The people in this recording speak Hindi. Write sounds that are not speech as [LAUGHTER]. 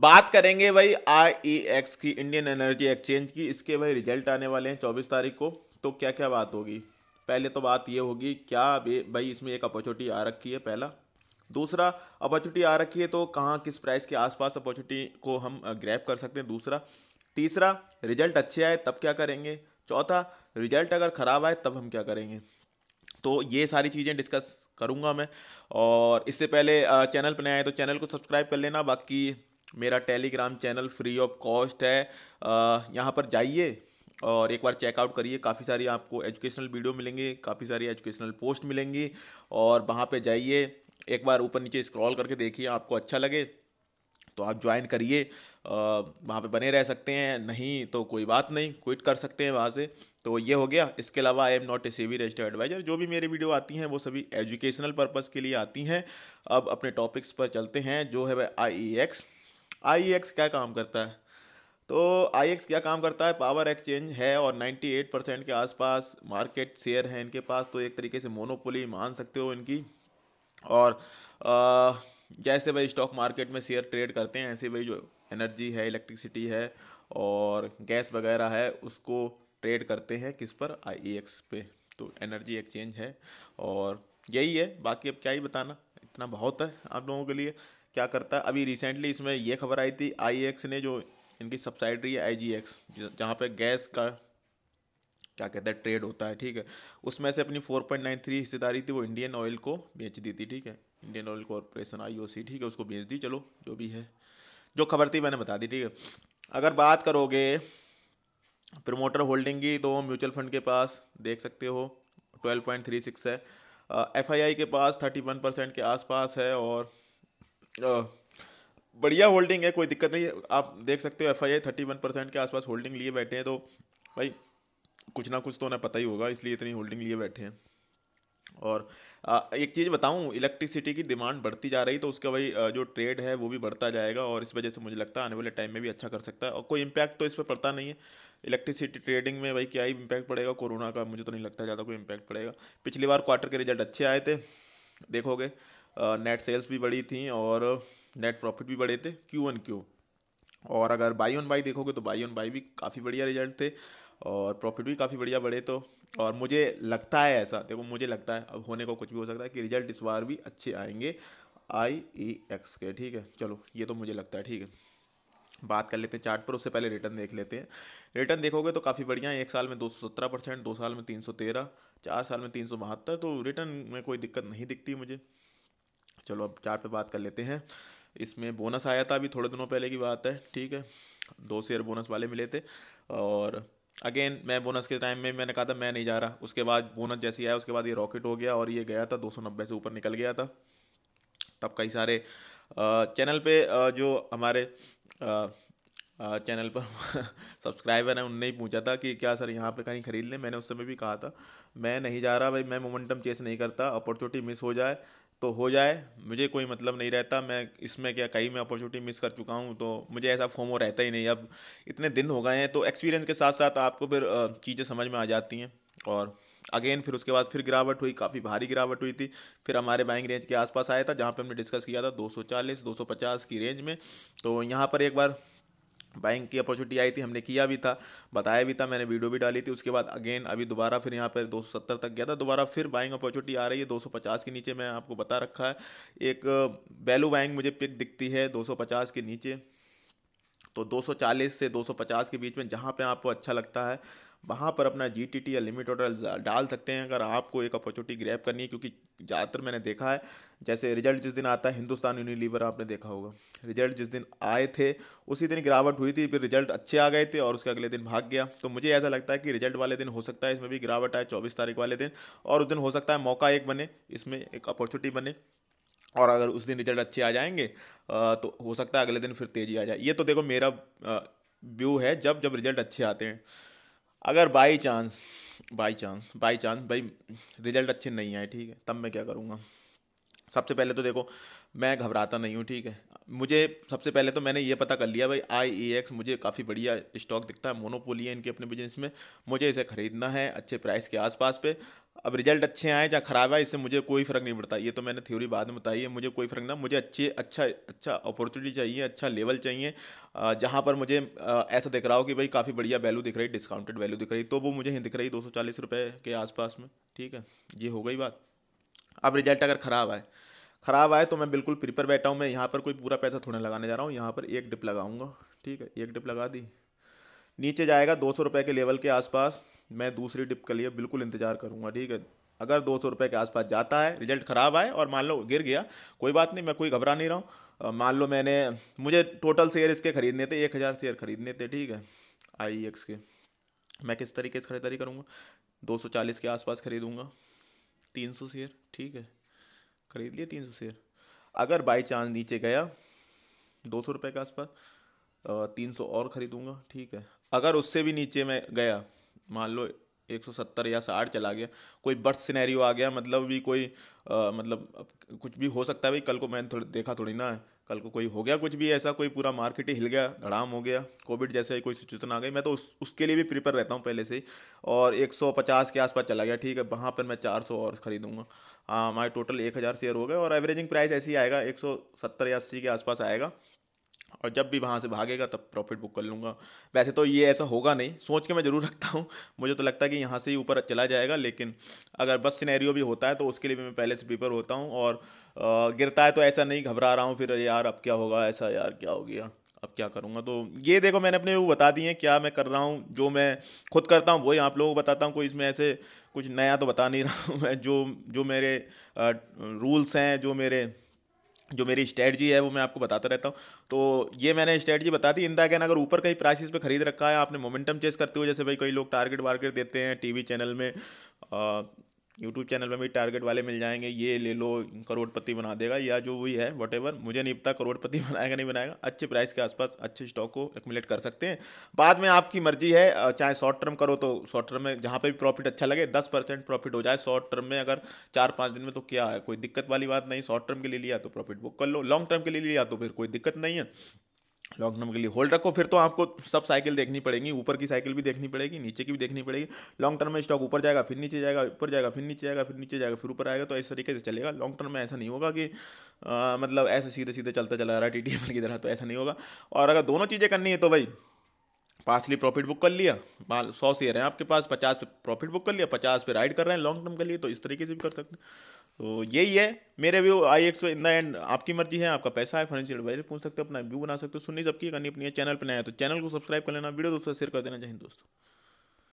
बात करेंगे भाई आई एक्स e की इंडियन एनर्जी एक्सचेंज की इसके भाई रिजल्ट आने वाले हैं चौबीस तारीख को तो क्या क्या बात होगी पहले तो बात ये होगी क्या भाई इसमें एक अपॉर्चुनिटी आ रखी है पहला दूसरा अपॉर्चुनिटी आ रखी है तो कहाँ किस प्राइस के आसपास अपॉर्चुनिटी को हम ग्रैप कर सकते हैं दूसरा तीसरा रिजल्ट अच्छे आए तब क्या करेंगे चौथा रिजल्ट अगर ख़राब आए तब हम क्या करेंगे तो ये सारी चीज़ें डिस्कस करूँगा मैं और इससे पहले चैनल पर नए आए तो चैनल को सब्सक्राइब कर लेना बाकी मेरा Telegram channel free of cost है यहाँ पर जाइए और एक बार चेकआउट करिए काफ़ी सारी आपको एजुकेशनल वीडियो मिलेंगे काफ़ी सारी एजुकेशनल पोस्ट मिलेंगी और वहाँ पे जाइए एक बार ऊपर नीचे स्क्रॉल करके देखिए आपको अच्छा लगे तो आप ज्वाइन करिए वहाँ पे बने रह सकते हैं नहीं तो कोई बात नहीं क्विट कर सकते हैं वहाँ से तो ये हो गया इसके अलावा आई एम नॉट ए सेवी रजिस्टर्ड एडवाइजर जो भी मेरी वीडियो आती हैं वो सभी एजुकेशनल पर्पज़ के लिए आती हैं अब अपने टॉपिक्स पर चलते हैं जो है I E X I X e क्या काम करता है तो आई एक्स e क्या काम करता है पावर एक्सचेंज है और 98 परसेंट के आसपास मार्केट शेयर है इनके पास तो एक तरीके से मोनोपोली मान सकते हो इनकी और आ, जैसे भाई स्टॉक मार्केट में शेयर ट्रेड करते हैं ऐसे भाई जो एनर्जी है इलेक्ट्रिसिटी है और गैस वगैरह है उसको ट्रेड करते हैं किस पर आई एक्स e पे तो एनर्जी एक्सचेंज है और यही है बाकी अब क्या ही बताना इतना बहुत है आप लोगों के लिए क्या करता है अभी रिसेंटली इसमें यह खबर आई थी आई ने जो इनकी सब्साइडरी है आई जी एक्स जहाँ पर गैस का क्या कहते हैं ट्रेड होता है ठीक है उसमें से अपनी फोर पॉइंट नाइन थ्री हिस्सेदारी थी वो इंडियन ऑयल को बेच दी थी ठीक है Indian oil corporation I O C ठीक है उसको बेच दी चलो जो भी है जो खबर थी मैंने बता दी ठीक है अगर बात करोगे प्रमोटर होल्डिंग की तो म्यूचुअल फंड के पास देख सकते हो ट्वेल्व पॉइंट थ्री सिक्स है एफ आई आई के पास थर्टी वन परसेंट के आसपास है और बढ़िया होल्डिंग है कोई दिक्कत नहीं आप देख सकते हो F I I thirty one percent के आसपास होल्डिंग लिए बैठे हैं तो भाई कुछ ना कुछ तो उन्हें पता ही होगा इसलिए इतनी होल्डिंग लिए बैठे हैं और एक चीज़ बताऊं इलेक्ट्रिसिटी की डिमांड बढ़ती जा रही तो उसका भाई जो ट्रेड है वो भी बढ़ता जाएगा और इस वजह से मुझे लगता है आने वाले टाइम में भी अच्छा कर सकता है और कोई इम्पैक्ट तो इस पर पड़ता नहीं है इलेक्ट्रिसिटी ट्रेडिंग में भाई क्या ही इम्पैक्ट पड़ेगा कोरोना का मुझे तो नहीं लगता ज़्यादा कोई इम्पैक्ट पड़ेगा पिछली बार क्वार्टर के रिजल्ट अच्छे आए थे देखोगे नेट सेल्स भी बढ़ी थी और नेट प्रॉफिट भी बढ़े थे क्यू वन क्यू और अगर बाई ऑन बाई देखोगे तो बाई ऑन बाई भी काफ़ी बढ़िया रिजल्ट थे और प्रॉफिट भी काफ़ी बढ़िया बढ़े तो और मुझे लगता है ऐसा देखो मुझे लगता है अब होने को कुछ भी हो सकता है कि रिजल्ट इस बार भी अच्छे आएंगे आई ई एक्स के ठीक है चलो ये तो मुझे लगता है ठीक है बात कर लेते हैं चार्ट पर उससे पहले रिटर्न देख लेते हैं रिटर्न देखोगे तो काफ़ी बढ़िया है एक साल में दो सौ सत्रह परसेंट दो साल में तीन सौ तेरह चार साल में तीन सौ बहत्तर तो रिटर्न में कोई दिक्कत नहीं दिखती मुझे चलो अब चार्ट पे बात कर लेते हैं इसमें बोनस आया था अभी थोड़े दिनों पहले की बात है ठीक है दो शेयर बोनस वाले मिले थे और अगेन मैं बोनस के टाइम में मैंने कहा था मैं नहीं जा रहा उसके बाद बोनस जैसे आया उसके बाद ये रॉकेट हो गया और ये गया था नब्बे से ऊपर निकल गया था तब कई सारे चैनल पे जो हमारे चैनल पर सब्सक्राइबर [LAUGHS] हैं उनने ही पूछा था कि क्या सर यहाँ पे कहीं खरीद लें मैंने उस समय भी कहा था मैं नहीं जा रहा भाई मैं मोमेंटम चेस नहीं करता अपॉर्चुनिटी मिस हो जाए तो हो जाए मुझे कोई मतलब नहीं रहता मैं इसमें क्या कहीं मैं अपॉर्चुनिटी मिस कर चुका हूँ तो मुझे ऐसा फॉर्मो रहता ही नहीं अब इतने दिन हो गए हैं तो एक्सपीरियंस के साथ साथ आपको फिर चीज़ें समझ में आ जाती हैं और अगेन फिर उसके बाद फिर गिरावट हुई काफ़ी भारी गिरावट हुई थी फिर हमारे बाइंग रेंज के आसपास आया था जहाँ पे हमने डिस्कस किया था 240 250 की रेंज में तो यहाँ पर एक बार बाइंग की अपॉर्चुनिटी आई थी हमने किया भी था बताया भी था मैंने वीडियो भी डाली थी उसके बाद अगेन अभी दोबारा फिर यहाँ पर 270 तक गया था दोबारा फिर बाइंग अपॉर्चुनिटी आ रही है 250 के नीचे मैं आपको बता रखा है एक वैल्यू बाइंग मुझे पिक दिखती है 250 के नीचे तो 240 से 250 के बीच में जहाँ पे आपको अच्छा लगता है वहाँ पर अपना जी टी टी या लिमिट ऑर्डर डाल सकते हैं अगर आपको एक अपॉर्चुनिटी ग्रैप करनी है क्योंकि ज़्यादातर मैंने देखा है जैसे रिजल्ट जिस दिन आता है हिंदुस्तान यूनिलीवर आपने देखा होगा रिजल्ट जिस दिन आए थे उसी दिन गिरावट हुई थी फिर रिजल्ट अच्छे आ गए थे और उसके अगले दिन भाग गया तो मुझे ऐसा लगता है कि रिजल्ट वाले दिन हो सकता है इसमें भी गिरावट आए चौबीस तारीख वाले दिन और उस दिन हो सकता है मौका एक बने इसमें एक अपॉर्चुनिटी बने और अगर उस दिन रिजल्ट अच्छे आ जाएंगे तो हो सकता है अगले दिन फिर तेज़ी आ जाए ये तो देखो मेरा व्यू है जब जब रिजल्ट अच्छे आते हैं अगर by chance by chance by chance भाई रिजल्ट अच्छे नहीं आए ठीक है तब मैं क्या करूँगा सबसे पहले तो देखो मैं घबराता नहीं हूँ ठीक है मुझे सबसे पहले तो मैंने ये पता कर लिया भाई आई ई एक्स मुझे काफ़ी बढ़िया स्टॉक दिखता है मोनोपोली है इनके अपने बिजनेस में मुझे इसे ख़रीदना है अच्छे प्राइस के आसपास पे अब रिजल्ट अच्छे आए या ख़राब आए इससे मुझे कोई फ़र्क नहीं पड़ता ये तो मैंने थ्योरी बाद में बताई है मुझे कोई फ़र्क ना मुझे अच्छे अच्छा अच्छा अपॉर्चुनिटी चाहिए अच्छा लेवल चाहिए जहाँ पर मुझे ऐसा दिख रहा हो कि भाई काफ़ी बढ़िया वैल्यू दिख रही डिस्काउंटेड वैल्यू दिख रही तो वो मुझे दिख रही दो सौ चालीस रुपये के आसपास में ठीक है ये हो गई बात अब रिजल्ट अगर ख़राब आए ख़राब आए तो मैं बिल्कुल प्रिपेयर बैठा हूँ मैं यहाँ पर कोई पूरा पैसा थोड़ा लगाने जा रहा हूँ यहाँ पर एक डिप लगाऊंगा ठीक है एक डिप लगा दी नीचे जाएगा दो सौ रुपये के लेवल के आसपास मैं दूसरी डिप के लिए बिल्कुल इंतज़ार करूँगा ठीक है अगर दो सौ रुपये के आसपास जाता है रिजल्ट ख़राब आए और मान लो गिर गया कोई बात नहीं मैं कोई घबरा नहीं रहा हूँ मान लो मैंने मुझे टोटल शेयर इसके ख़रीदने थे एक हज़ार शेयर ख़रीदने थे ठीक है आई एक्स e के मैं किस तरीके से ख़रीदारी करूँगा दो सौ चालीस के आसपास ख़रीदूँगा तीन सौ शेयर ठीक है खरीद लिए तीन सौ शेयर अगर बाई चांस नीचे गया दो सौ रुपये के आसपास तीन सौ और ख़रीदूँगा ठीक है अगर उससे भी नीचे मैं गया मान लो एक सौ सत्तर या साठ चला गया कोई बर्थ सिनेरियो आ गया मतलब भी कोई आ, मतलब कुछ भी हो सकता है भाई कल को मैंने थोड़ा देखा थोड़ी ना है कल को कोई हो गया कुछ भी ऐसा कोई पूरा मार्केट ही हिल गया धड़ाम हो गया कोविड जैसे कोई सिचुएशन आ गई मैं तो उस उसके लिए भी प्रिपेयर रहता हूँ पहले से और 150 के आसपास चला गया ठीक है वहाँ पर मैं 400 और ख़रीदूँगा हाँ हमारे टोटल 1000 शेयर हो गए और एवरेजिंग प्राइस ऐसे ही आएगा 170 या अस्सी के आसपास आएगा और जब भी वहाँ से भागेगा तब प्रॉफिट बुक कर लूँगा वैसे तो ये ऐसा होगा नहीं सोच के मैं ज़रूर रखता हूँ मुझे तो लगता है कि यहाँ से ही ऊपर चला जाएगा लेकिन अगर बस सिनेरियो भी होता है तो उसके लिए भी मैं पहले से प्रिपेयर होता हूँ और गिरता है तो ऐसा नहीं घबरा रहा हूँ फिर यार अब क्या होगा ऐसा यार क्या हो गया अब क्या करूँगा तो ये देखो मैंने अपने वो बता दिए क्या मैं कर रहा हूँ जो मैं खुद करता हूँ वही आप लोगों को बताता हूँ कोई इसमें ऐसे कुछ नया तो बता नहीं रहा हूँ मैं जो जो मेरे रूल्स हैं जो मेरे जो मेरी स्ट्रेटजी है वो मैं आपको बताता रहता हूँ तो ये मैंने स्ट्रेटजी बता दी इंदा कैन अगर ऊपर कहीं प्राइसिस पे खरीद रखा है आपने मोमेंटम चेस करते हुए जैसे भाई कई लोग टारगेट वारगेट देते हैं टीवी चैनल में आ, यूट्यूब चैनल में भी टारगेट वाले मिल जाएंगे ये ले लो करोड़पति बना देगा या जो भी है वट एवर मुझे नहीं पता करोड़पति [LAUGHS] बनाएगा नहीं बनाएगा अच्छे प्राइस के आसपास अच्छे स्टॉक को एकमुलेट कर सकते हैं बाद में आपकी मर्जी है चाहे शॉर्ट टर्म करो तो शॉर्ट टर्म में जहाँ पर भी प्रॉफिट अच्छा लगे दस परसेंट प्रॉफिट हो जाए शॉर्ट टर्म में अगर चार पाँच दिन में तो क्या है कोई दिक्कत वाली बात नहीं शॉर्ट टर्म के लिए लिया तो प्रॉफिट बुक कर लो लॉन्ग टर्म के लिए लिया तो फिर कोई दिक्कत नहीं है लॉन्ग टर्म के लिए होल्ड रखो फिर तो आपको सब साइकिल देखनी पड़ेगी ऊपर की साइकिल भी देखनी पड़ेगी नीचे की भी देखनी पड़ेगी लॉन्ग टर्म में स्टॉक ऊपर जाएगा फिर नीचे जाएगा ऊपर जाएगा फिर नीचे जाएगा फिर नीचे जाएगा फिर ऊपर आएगा तो इस तरीके से चलेगा लॉन्ग टर्म में ऐसा नहीं होगा कि आ, मतलब ऐसे सीधे सीधे चलता चला रहा है टी की तरह तो ऐसा नहीं होगा और अगर दोनों चीज़ें करनी है तो भाई पार्सली प्रॉफिट बुक कर लिया माल सौ शेयर हैं आपके पास पचास पे प्रॉफिट बुक कर लिया पचास पे राइड कर रहे हैं लॉन्ग टर्म के लिए तो इस तरीके से भी कर सकते हैं तो यही है मेरे view I X in the end आपकी मर्जी है आपका पैसा है फाइनेंशियल एडवाइजर पूछ सकते हो अपना व्यू बना सकते हो सुननी सबकी करनी अपनी है चैनल पर नया है तो चैनल को सब्सक्राइब कर लेना वीडियो दोस्तों शेयर कर देना चाहिए दोस्तों